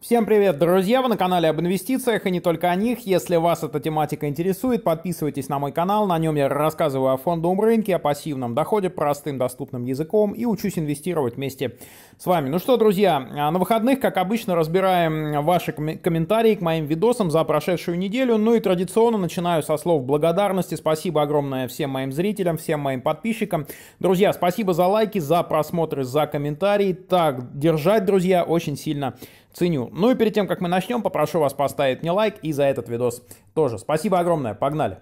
Всем привет, друзья! Вы на канале об инвестициях и не только о них. Если вас эта тематика интересует, подписывайтесь на мой канал. На нем я рассказываю о фондовом рынке, о пассивном доходе простым доступным языком и учусь инвестировать вместе с вами. Ну что, друзья, а, на выходных, как обычно, разбираем ваши ком- комментарии к моим видосам за прошедшую неделю. Ну и традиционно начинаю со слов благодарности. Спасибо огромное всем моим зрителям, всем моим подписчикам. Друзья, спасибо за лайки, за просмотры, за комментарии. Так, держать, друзья, очень сильно ценю. Ну и перед тем, как мы начнем, попрошу вас поставить мне лайк и за этот видос тоже. Спасибо огромное, погнали!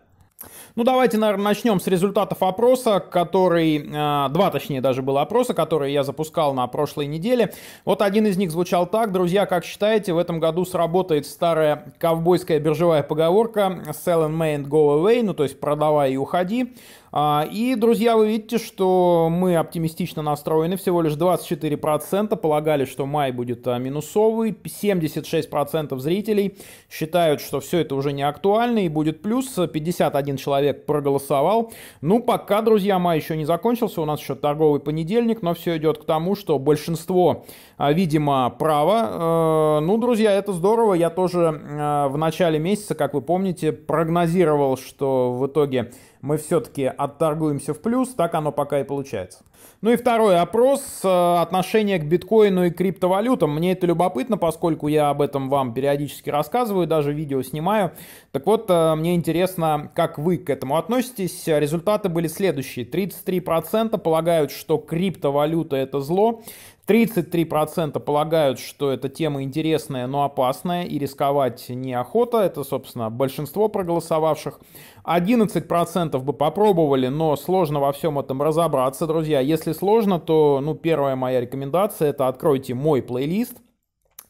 Ну, давайте, наверное, начнем с результатов опроса, который, э, два точнее даже было опроса, которые я запускал на прошлой неделе. Вот один из них звучал так. Друзья, как считаете, в этом году сработает старая ковбойская биржевая поговорка «Sell and may and go away», ну, то есть «продавай и уходи». А, и, друзья, вы видите, что мы оптимистично настроены. Всего лишь 24% полагали, что май будет а, минусовый. 76% зрителей считают, что все это уже не актуально и будет плюс. 51 человек проголосовал. Ну, пока, друзья, май еще не закончился. У нас еще торговый понедельник, но все идет к тому, что большинство, а, видимо, право. Э, ну, друзья, это здорово. Я тоже э, в начале месяца, как вы помните, прогнозировал, что в итоге мы все-таки отторгуемся в плюс, так оно пока и получается. Ну и второй опрос, э, отношение к биткоину и криптовалютам. Мне это любопытно, поскольку я об этом вам периодически рассказываю, даже видео снимаю. Так вот, э, мне интересно, как вы к этому относитесь. Результаты были следующие. 33% полагают, что криптовалюта это зло, 33% полагают, что эта тема интересная, но опасная и рисковать неохота. Это, собственно, большинство проголосовавших. 11% бы попробовали, но сложно во всем этом разобраться, друзья. Если сложно, то ну, первая моя рекомендация это откройте мой плейлист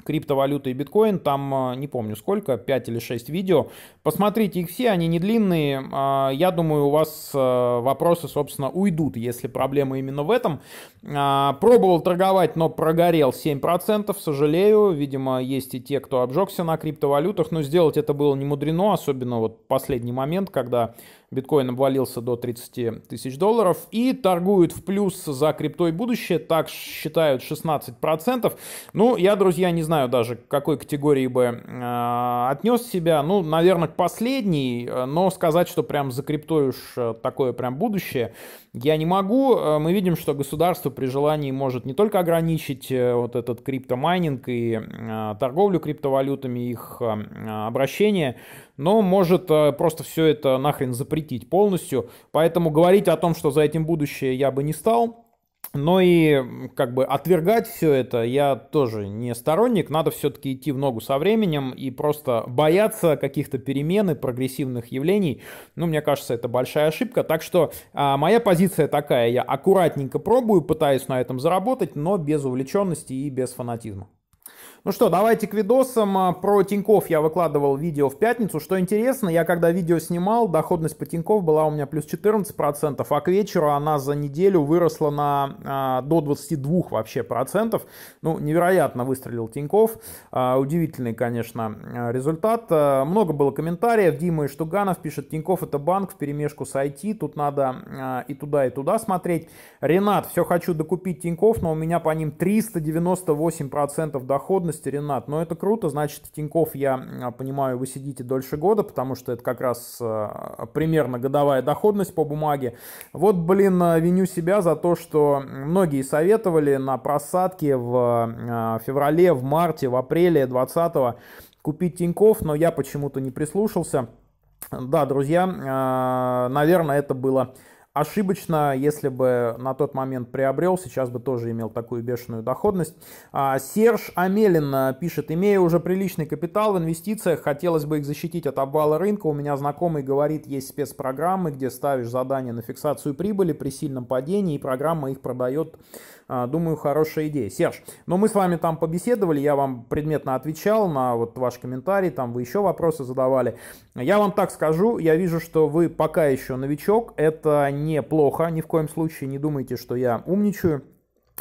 криптовалюта и биткоин, там а, не помню сколько, 5 или 6 видео. Посмотрите их все, они не длинные. А, я думаю, у вас а, вопросы, собственно, уйдут, если проблема именно в этом. Пробовал торговать, но прогорел 7%, сожалею. Видимо, есть и те, кто обжегся на криптовалютах, но сделать это было не мудрено, особенно вот последний момент, когда биткоин обвалился до 30 тысяч долларов и торгуют в плюс за криптой будущее, так считают 16%. Ну, я, друзья, не знаю даже, к какой категории бы э, отнес себя, ну, наверное, к последней, э, но сказать, что прям за криптой уж э, такое прям будущее, я не могу. Э, мы видим, что государство при желании может не только ограничить э, вот этот криптомайнинг и а, торговлю криптовалютами, их эм, обращение, но может э, просто все это нахрен запретить полностью. Поэтому говорить о том, что за этим будущее я бы не стал. Но и как бы отвергать все это я тоже не сторонник. Надо все-таки идти в ногу со временем и просто бояться каких-то перемен и прогрессивных явлений. Ну, мне кажется, это большая ошибка. Так что а, моя позиция такая. Я аккуратненько пробую, пытаюсь на этом заработать, но без увлеченности и без фанатизма. Ну что, давайте к видосам. А, про Тиньков я выкладывал видео в пятницу. Что интересно, я когда видео снимал, доходность по Тиньков была у меня плюс 14%, а к вечеру она за неделю выросла на а, до 22 вообще процентов. Ну, невероятно выстрелил Тиньков. А, удивительный, конечно, а, результат. А, много было комментариев. Дима Иштуганов пишет, Тиньков это банк в перемешку с IT. Тут надо а, и туда, и туда смотреть. Ренат, все хочу докупить Тиньков, но у меня по ним 398% доходность возможности, Ренат, но это круто, значит, Тиньков, я а, понимаю, вы сидите дольше года, потому что это как раз а, примерно годовая доходность по бумаге. Вот, блин, а, виню себя за то, что многие советовали на просадке в феврале, в марте, в апреле 20 купить Тиньков, но я почему-то не прислушался. Да, друзья, наверное, это было Ошибочно, если бы на тот момент приобрел, сейчас бы тоже имел такую бешеную доходность. А, Серж Амелин а, пишет, имея уже приличный капитал в инвестициях, хотелось бы их защитить от обвала рынка. У меня знакомый говорит, есть спецпрограммы, где ставишь задание на фиксацию прибыли при сильном падении, и программа их продает а, думаю, хорошая идея. Серж, но ну, мы с вами там побеседовали, я вам предметно отвечал на вот ваш комментарий, там вы еще вопросы задавали. Я вам так скажу, я вижу, что вы пока еще новичок, это неплохо, ни в коем случае не думайте, что я умничаю.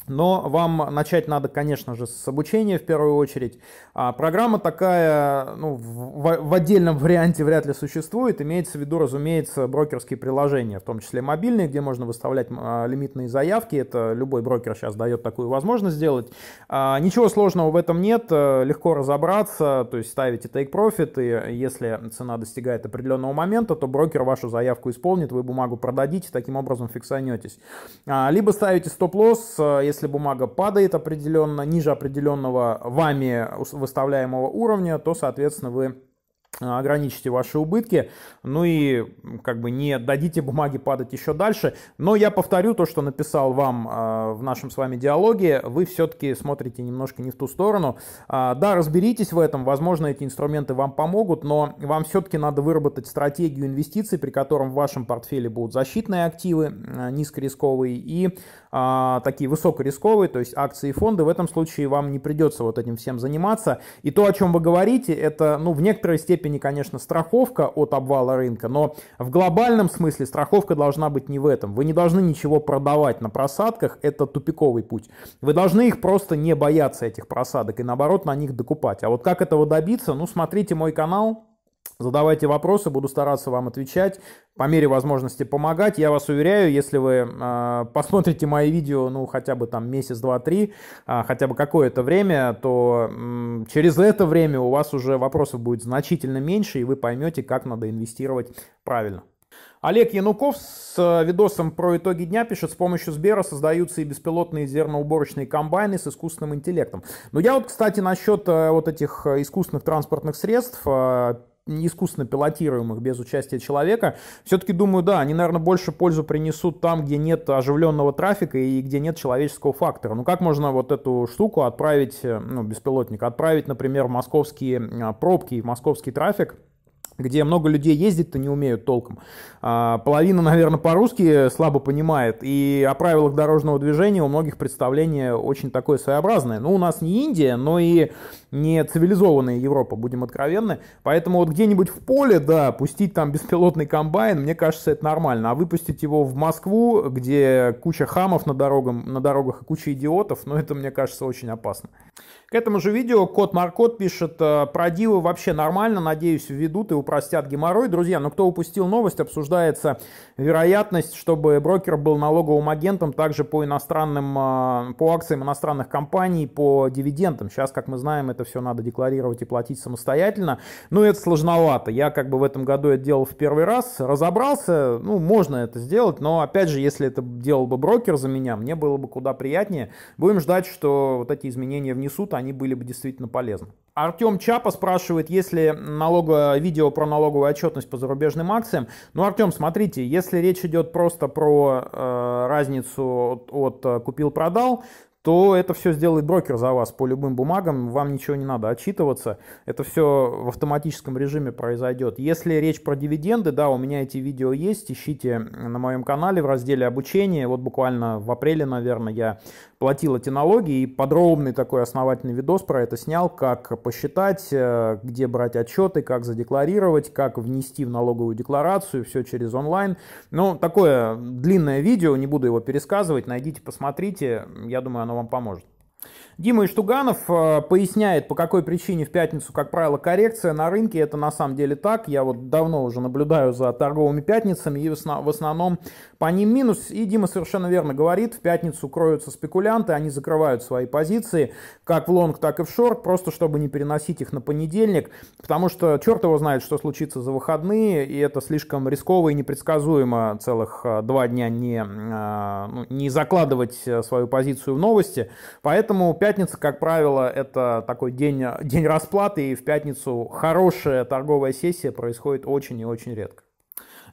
Но вам начать надо, конечно же, с обучения в первую очередь. А программа такая, ну, в, в отдельном варианте вряд ли существует. Имеется в виду, разумеется, брокерские приложения, в том числе мобильные, где можно выставлять а, лимитные заявки. Это любой брокер сейчас дает такую возможность сделать. А, ничего сложного в этом нет. Э, легко разобраться, то есть ставите take profit, и если цена достигает определенного момента, то брокер вашу заявку исполнит, вы бумагу продадите, таким образом фиксанетесь. А, либо ставите стоп-лосс э, если бумага падает определенно, ниже определенного вами выставляемого уровня, то, соответственно, вы а, ограничите ваши убытки, ну и как бы не дадите бумаге падать еще дальше. Но я повторю то, что написал вам э, в нашем с вами диалоге, вы все-таки смотрите немножко не в ту сторону. Э, да, разберитесь в этом, возможно, эти инструменты вам помогут, но вам все-таки надо выработать стратегию инвестиций, при котором в вашем портфеле будут защитные активы, э, низкорисковые и такие высокорисковые, то есть акции и фонды. В этом случае вам не придется вот этим всем заниматься. И то, о чем вы говорите, это ну, в некоторой степени степени, конечно, страховка от обвала рынка, но в глобальном смысле страховка должна быть не в этом. Вы не должны ничего продавать на просадках, это тупиковый путь. Вы должны их просто не бояться, этих просадок, и наоборот на них докупать. А вот как этого добиться? Ну, смотрите мой канал, Задавайте вопросы, буду стараться вам отвечать, по мере возможности помогать. Я вас уверяю, если вы э, посмотрите мои видео, ну, хотя бы там месяц, два, три, э, хотя бы какое-то время, то э, через это время у вас уже вопросов будет значительно меньше, и вы поймете, как надо инвестировать правильно. Олег Януков с э, видосом про итоги дня пишет, с помощью Сбера создаются и беспилотные зерноуборочные комбайны с искусственным интеллектом. Но ну, я вот, кстати, насчет э, вот этих э, искусственных транспортных средств искусственно пилотируемых без участия человека, все-таки думаю, да, они, наверное, больше пользу принесут там, где нет оживленного трафика и где нет человеческого фактора. Ну как можно вот эту штуку отправить, э, ну, беспилотник, отправить, например, в московские э, пробки и в московский трафик, где много людей ездить-то не умеют толком. А, половина, наверное, по-русски слабо понимает. И о правилах дорожного движения у многих представление очень такое своеобразное. Ну, у нас не Индия, но и не цивилизованная Европа, будем откровенны. Поэтому вот где-нибудь в поле, да, пустить там беспилотный комбайн, мне кажется, это нормально. А выпустить его в Москву, где куча хамов на, дорогам, на дорогах и куча идиотов, ну, это, мне кажется, очень опасно. К этому же видео Кот Маркот пишет, «Э, про дивы вообще нормально, надеюсь, введут и упростят геморрой. Друзья, ну кто упустил новость, обсуждается вероятность, чтобы брокер был налоговым агентом также по иностранным, э, по акциям иностранных компаний, по дивидендам. Сейчас, как мы знаем, это все надо декларировать и платить самостоятельно. Но ну, это сложновато. Я как бы в этом году это делал в первый раз, разобрался, ну можно это сделать, но опять же, если это делал бы брокер за меня, мне было бы куда приятнее. Будем ждать, что вот эти изменения внесут, работы, они были бы действительно полезны. Артем Чапа спрашивает, если налога, видео про налоговую отчетность по зарубежным акциям. Ну, Артем, смотрите, если речь идет просто про э, разницу от, от э, купил-продал, то это все сделает брокер за вас по любым бумагам, вам ничего не надо отчитываться, это все в автоматическом режиме произойдет. Если речь про дивиденды, да, у меня эти видео есть, ищите на моем канале в разделе обучение, вот буквально в апреле, наверное, я платил эти налоги и подробный такой основательный видос про это снял, как посчитать, э, где брать отчеты, как задекларировать, как внести в налоговую декларацию, все через онлайн. Ну, такое длинное видео, не буду его пересказывать, найдите, посмотрите, я думаю, оно вам поможет. Дима Иштуганов э, поясняет, по какой причине в пятницу, как правило, коррекция на рынке. Это на самом деле так. Я вот давно уже наблюдаю за торговыми пятницами и в основном по ним минус. И Дима совершенно верно говорит, в пятницу кроются спекулянты, они закрывают свои позиции, как в лонг, так и в шорт, просто чтобы не переносить их на понедельник, потому что черт его знает, что случится за выходные, и это слишком рисково и непредсказуемо целых э, два дня не, э, ну, не закладывать свою позицию в новости. Поэтому пятница пятница, как правило, это такой день, день расплаты, и в пятницу хорошая торговая сессия происходит очень и очень редко.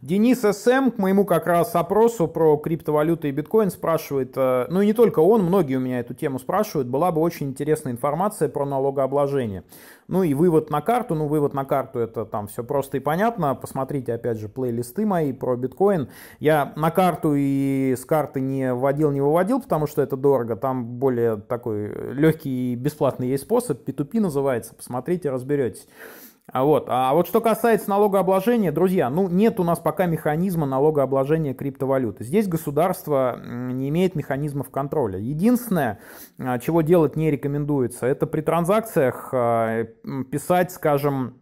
Денис СМ к моему как раз опросу про криптовалюты и биткоин спрашивает, э, ну и не только он, многие у меня эту тему спрашивают, была бы очень интересная информация про налогообложение. Ну и вывод на карту, ну вывод на карту это там все просто и понятно, посмотрите опять же плейлисты мои про биткоин. Я на карту и с карты не вводил, не выводил, потому что это дорого, там более такой э, легкий и бесплатный есть способ, P2P называется, посмотрите, разберетесь. А вот, а, а вот что касается налогообложения, друзья, ну нет у нас пока механизма налогообложения криптовалюты. Здесь государство не имеет механизмов контроля. Единственное, а, чего делать не рекомендуется, это при транзакциях а, писать, скажем,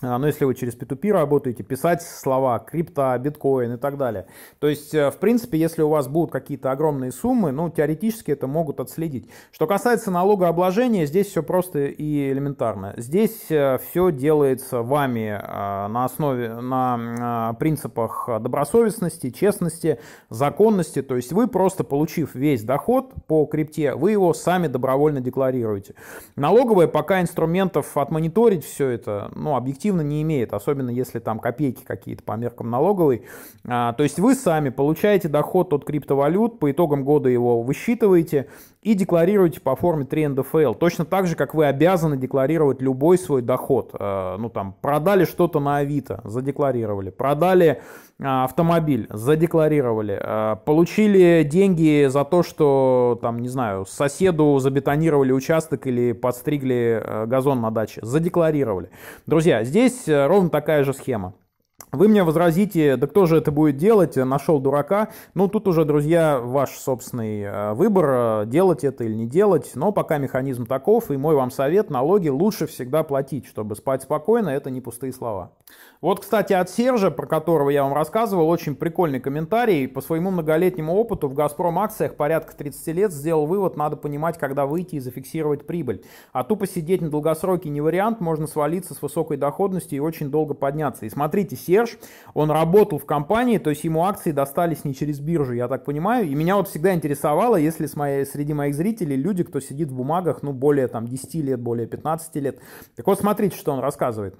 а, но ну, если вы через P2P работаете, писать слова крипто, биткоин и так далее. То есть, э, в принципе, если у вас будут какие-то огромные суммы, ну, теоретически это могут отследить. Что касается налогообложения, здесь все просто и элементарно. Здесь э, все делается вами э, на основе, на принципах добросовестности, честности, законности. То есть вы просто получив весь доход по крипте, вы его сами добровольно декларируете. Налоговая пока инструментов отмониторить все это, ну, объективно объективно не имеет, особенно если там копейки какие-то по меркам налоговой. А, то есть вы сами получаете доход от криптовалют, по итогам года его высчитываете, и декларируйте по форме 3 НДФЛ. Точно так же, как вы обязаны декларировать любой свой доход. Э, ну там, продали что-то на Авито, задекларировали. Продали э, автомобиль, задекларировали. Э, получили деньги за то, что, там, не знаю, соседу забетонировали участок или подстригли газон на даче. Задекларировали. Друзья, здесь ровно такая же схема. Вы мне возразите, да кто же это будет делать, нашел дурака. Ну, тут уже, друзья, ваш собственный э, выбор, э, делать это или не делать. Но пока механизм таков, и мой вам совет, налоги лучше всегда платить, чтобы спать спокойно, это не пустые слова. Вот, кстати, от Сержа, про которого я вам рассказывал, очень прикольный комментарий. По своему многолетнему опыту в «Газпром» акциях порядка 30 лет сделал вывод, надо понимать, когда выйти и зафиксировать прибыль. А тупо сидеть на долгосроке не вариант, можно свалиться с высокой доходностью и очень долго подняться. И смотрите, Серж, он работал в компании, то есть ему акции достались не через биржу, я так понимаю. И меня вот всегда интересовало, если с моей, среди моих зрителей люди, кто сидит в бумагах, ну, более там 10 лет, более 15 лет. Так вот, смотрите, что он рассказывает.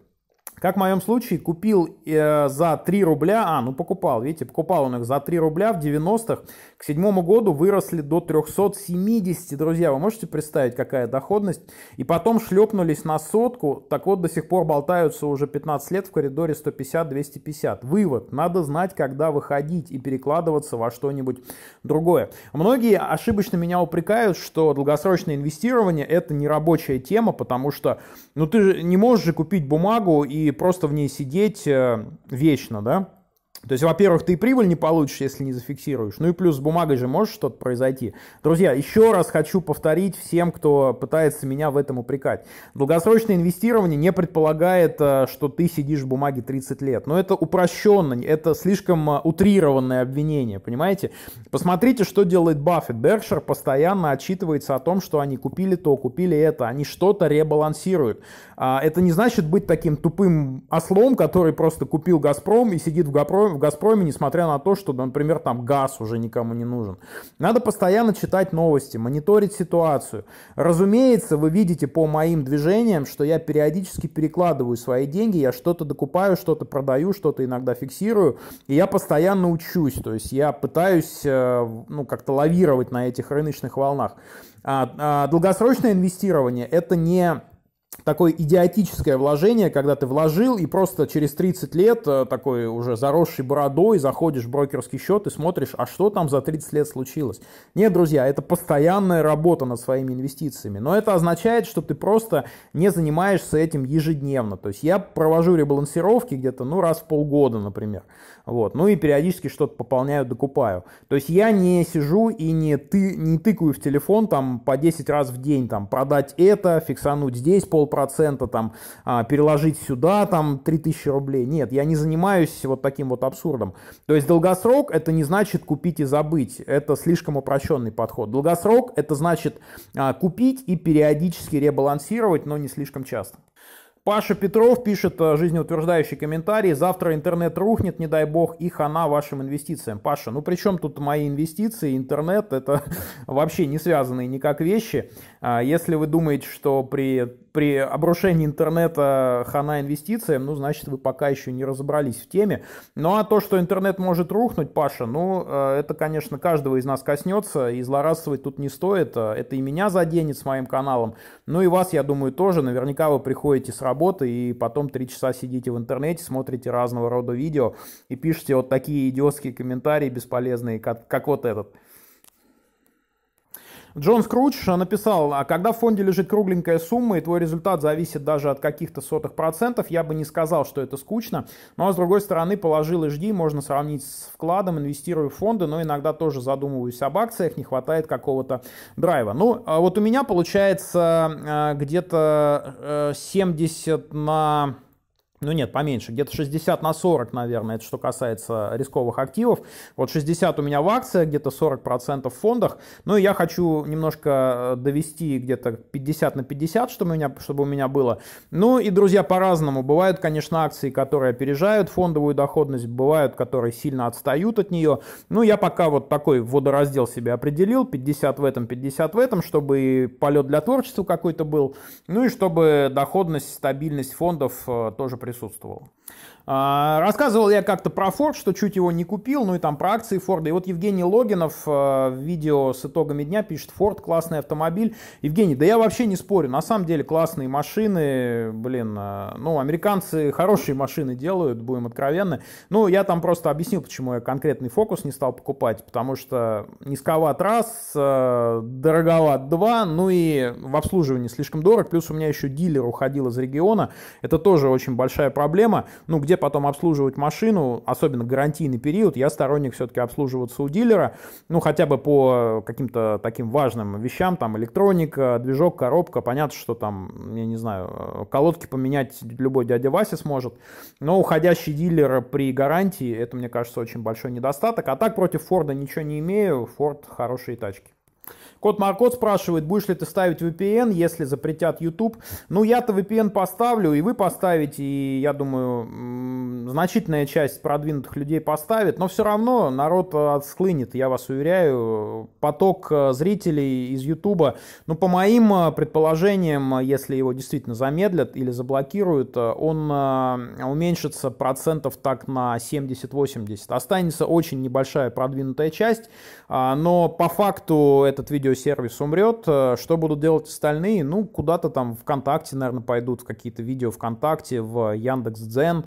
Как в моем случае, купил э, за 3 рубля, а, ну покупал, видите, покупал он их за 3 рубля в 90-х, к седьмому году выросли до 370, друзья, вы можете представить, какая доходность? И потом шлепнулись на сотку, так вот до сих пор болтаются уже 15 лет в коридоре 150-250. Вывод, надо знать, когда выходить и перекладываться во что-нибудь другое. Многие ошибочно меня упрекают, что долгосрочное инвестирование это не рабочая тема, потому что, ну ты же не можешь же купить бумагу и и просто в ней сидеть э, вечно, да? То есть, во-первых, ты прибыль не получишь, если не зафиксируешь. Ну и плюс с бумагой же может что-то произойти. Друзья, еще раз хочу повторить всем, кто пытается меня в этом упрекать. Долгосрочное инвестирование не предполагает, э, что ты сидишь в бумаге 30 лет. Но это упрощенно, это слишком э, утрированное обвинение, понимаете? Посмотрите, что делает Баффет. Беркшир постоянно отчитывается о том, что они купили то, купили это. Они что-то ребалансируют. А, это не значит быть таким тупым ослом, который просто купил «Газпром» и сидит в «Газпроме» «Газпром», в «Газпроме», несмотря на то, что, например, там газ уже никому не нужен. Надо постоянно читать новости, мониторить ситуацию. Разумеется, вы видите по моим движениям, что я периодически перекладываю свои деньги, я что-то докупаю, что-то продаю, что-то иногда фиксирую, и я постоянно учусь, то есть я пытаюсь э, ну, как-то лавировать на этих рыночных волнах. А, а, долгосрочное инвестирование – это не такое идиотическое вложение, когда ты вложил и просто через 30 лет э, такой уже заросший бородой заходишь в брокерский счет и смотришь, а что там за 30 лет случилось. Нет, друзья, это постоянная работа над своими инвестициями, но это означает, что ты просто не занимаешься этим ежедневно. То есть я провожу ребалансировки где-то, ну, раз в полгода, например. Вот. Ну и периодически что-то пополняю, докупаю. То есть я не сижу и не, ты, не тыкаю в телефон там по 10 раз в день, там, продать это, фиксануть здесь, полпроцента, там, а, переложить сюда, там, 3000 рублей. Нет, я не занимаюсь вот таким вот абсурдом. То есть долгосрок это не значит купить и забыть. Это слишком упрощенный подход. Долгосрок это значит а, купить и периодически ребалансировать, но не слишком часто. Паша Петров пишет а, жизнеутверждающий комментарий. Завтра интернет рухнет, не дай бог, и хана вашим инвестициям. Паша, ну при чем тут мои инвестиции, интернет? Это вообще не связанные никак вещи. Если вы думаете, что при при обрушении интернета хана инвестициям, ну, значит, вы пока еще не разобрались в теме. Ну, а то, что интернет может рухнуть, Паша, ну, э, это, конечно, каждого из нас коснется, и злорадствовать тут не стоит. Э, это и меня заденет с моим каналом, ну, и вас, я думаю, тоже. Наверняка вы приходите с работы и потом три часа сидите в интернете, смотрите разного рода видео и пишете вот такие идиотские комментарии бесполезные, как, как вот этот. Джон Скрудж написал, а когда в фонде лежит кругленькая сумма и твой результат зависит даже от каких-то сотых процентов, я бы не сказал, что это скучно, но ну, а с другой стороны положил и жди, можно сравнить с вкладом, инвестирую в фонды, но иногда тоже задумываюсь об акциях, не хватает какого-то драйва. Ну, а вот у меня получается э, где-то 70 э, на ну нет, поменьше, где-то 60 на 40, наверное, это что касается рисковых активов. Вот 60 у меня в акциях, где-то 40% в фондах. Ну и я хочу немножко э, довести где-то 50 на 50, чтобы у меня, чтобы у меня было. Ну и, друзья, по-разному. Бывают, конечно, акции, которые опережают фондовую доходность, бывают, которые сильно отстают от нее. Ну я пока вот такой водораздел себе определил, 50 в этом, 50 в этом, чтобы и полет для творчества какой-то был, ну и чтобы доходность, стабильность фондов э, тоже присутствовал. А, рассказывал я как-то про Ford, что чуть его не купил, ну и там про акции Форда. И вот Евгений Логинов в а, видео с итогами дня пишет, Ford классный автомобиль. Евгений, да я вообще не спорю, на самом деле классные машины, блин, а, ну американцы хорошие машины делают, будем откровенны. Ну я там просто объяснил, почему я конкретный фокус не стал покупать, потому что низковат раз, дороговат два, ну и в обслуживании слишком дорог, плюс у меня еще дилер уходил из региона, это тоже очень большая проблема ну, где потом обслуживать машину, особенно гарантийный период, я сторонник все-таки обслуживаться у дилера, ну, хотя бы по каким-то таким важным вещам, там, электроника, движок, коробка, понятно, что там, я не знаю, колодки поменять любой дядя Вася сможет, но уходящий дилер при гарантии, это, мне кажется, очень большой недостаток, а так против Форда ничего не имею, Форд хорошие тачки. Кот Маркот спрашивает, будешь ли ты ставить VPN, если запретят YouTube. Ну, я-то VPN поставлю, и вы поставите, и я думаю, значительная часть продвинутых людей поставит, но все равно народ э, отсклынет, я вас уверяю. Поток э, зрителей из YouTube, ну, по моим э, предположениям, если его действительно замедлят или заблокируют, он уменьшится процентов так на 70-80. Останется очень небольшая продвинутая часть, а, но по факту этот видео видеосервис умрет, э, что будут делать остальные? Ну, куда-то там ВКонтакте, наверное, пойдут в какие-то видео ВКонтакте, в Яндекс.Дзен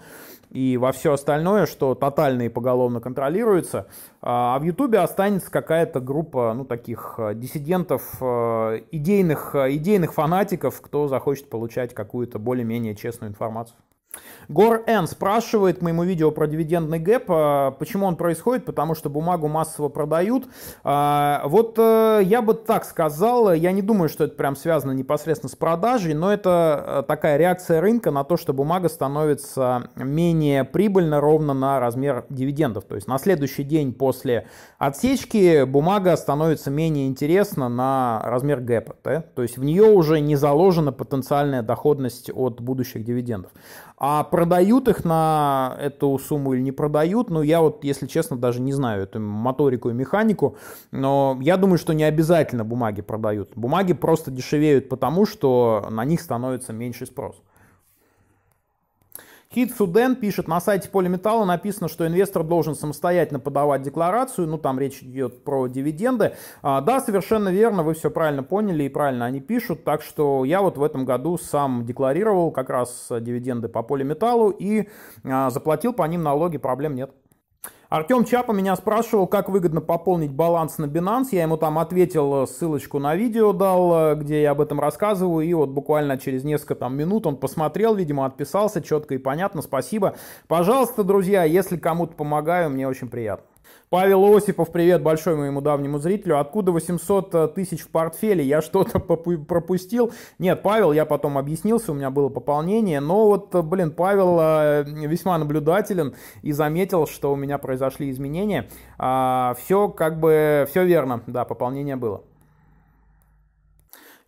и во все остальное, что тотально и поголовно контролируется. А, а в Ютубе останется какая-то группа, ну, таких э, диссидентов, э, идейных, идейных фанатиков, кто захочет получать какую-то более-менее честную информацию. Гор Н спрашивает к моему видео про дивидендный гэп, а, почему он происходит, потому что бумагу массово продают. А, вот э, я бы так сказал, я не думаю, что это прям связано непосредственно с продажей, но это э, такая реакция рынка на то, что бумага становится менее прибыльна ровно на размер дивидендов. То есть на следующий день после отсечки бумага становится менее интересна на размер гэпа. Да? То есть в нее уже не заложена потенциальная доходность от будущих дивидендов. А продают их на эту сумму или не продают, ну я вот, если честно, даже не знаю эту моторику и механику, но я думаю, что не обязательно бумаги продают. Бумаги просто дешевеют потому, что на них становится меньше спрос. Кит Суден пишет, на сайте Полиметалла написано, что инвестор должен самостоятельно подавать декларацию, ну там речь идет про дивиденды. А, да, совершенно верно, вы все правильно поняли и правильно они пишут, так что я вот в этом году сам декларировал как раз э, дивиденды по Полиметаллу и а, заплатил по ним налоги, проблем нет. Артем Чапа меня спрашивал, как выгодно пополнить баланс на Binance. Я ему там ответил, э, ссылочку на видео дал, э, где я об этом рассказываю. И вот буквально через несколько там минут он посмотрел, видимо, отписался четко и понятно. Спасибо. Пожалуйста, друзья, если кому-то помогаю, мне очень приятно. Павел Осипов, привет большой моему давнему зрителю. Откуда 800 э, тысяч в портфеле? Я что-то пропустил. Нет, Павел, я потом объяснился, у меня было пополнение. Но вот, э, блин, Павел э, весьма наблюдателен и заметил, что у меня произошли изменения. А, все как бы, все верно, да, пополнение было.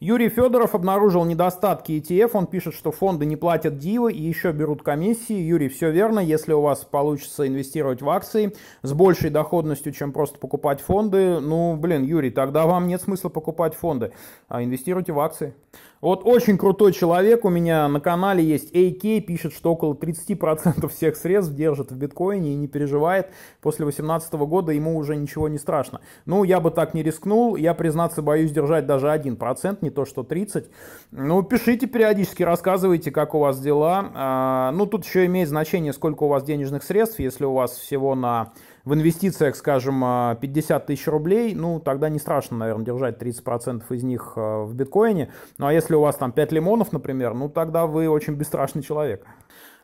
Юрий Федоров обнаружил недостатки ETF. Он пишет, что фонды не платят дивы и еще берут комиссии. Юрий, все верно. Если у вас получится инвестировать в акции с большей доходностью, чем просто покупать фонды, ну, блин, Юрий, тогда вам нет смысла покупать фонды, а инвестируйте в акции. Вот очень крутой человек у меня на канале есть AK, пишет, что около 30% всех средств держит в биткоине и не переживает. После 2018 года ему уже ничего не страшно. Ну, я бы так не рискнул. Я, признаться, боюсь держать даже 1%, не то что 30. Ну, пишите периодически, рассказывайте, как у вас дела. А, ну, тут еще имеет значение, сколько у вас денежных средств. Если у вас всего на в инвестициях, скажем, 50 а, тысяч рублей, ну, тогда не страшно, наверное, держать 30% из них а, в биткоине. Ну, а если у вас там 5 лимонов, например, ну, тогда вы очень бесстрашный человек.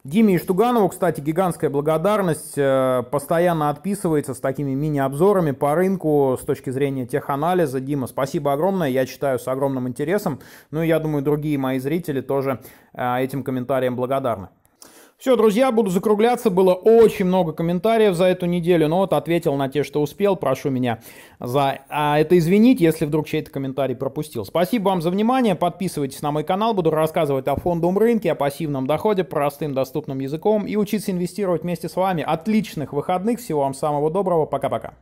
Диме Иштуганову, кстати, гигантская благодарность. Э, постоянно отписывается с такими мини-обзорами по рынку с точки зрения теханализа. Дима, спасибо огромное. Я читаю с огромным интересом. Ну и я думаю, другие мои зрители тоже э, этим комментариям благодарны. Все, друзья, буду закругляться. Было очень много комментариев за эту неделю, но вот ответил на те, что успел. Прошу меня за а это извинить, если вдруг чей-то комментарий пропустил. Спасибо вам за внимание. Подписывайтесь на мой канал. Буду рассказывать о фондовом рынке, о пассивном доходе, простым доступным языком и учиться инвестировать вместе с вами. Отличных выходных. Всего вам самого доброго. Пока-пока.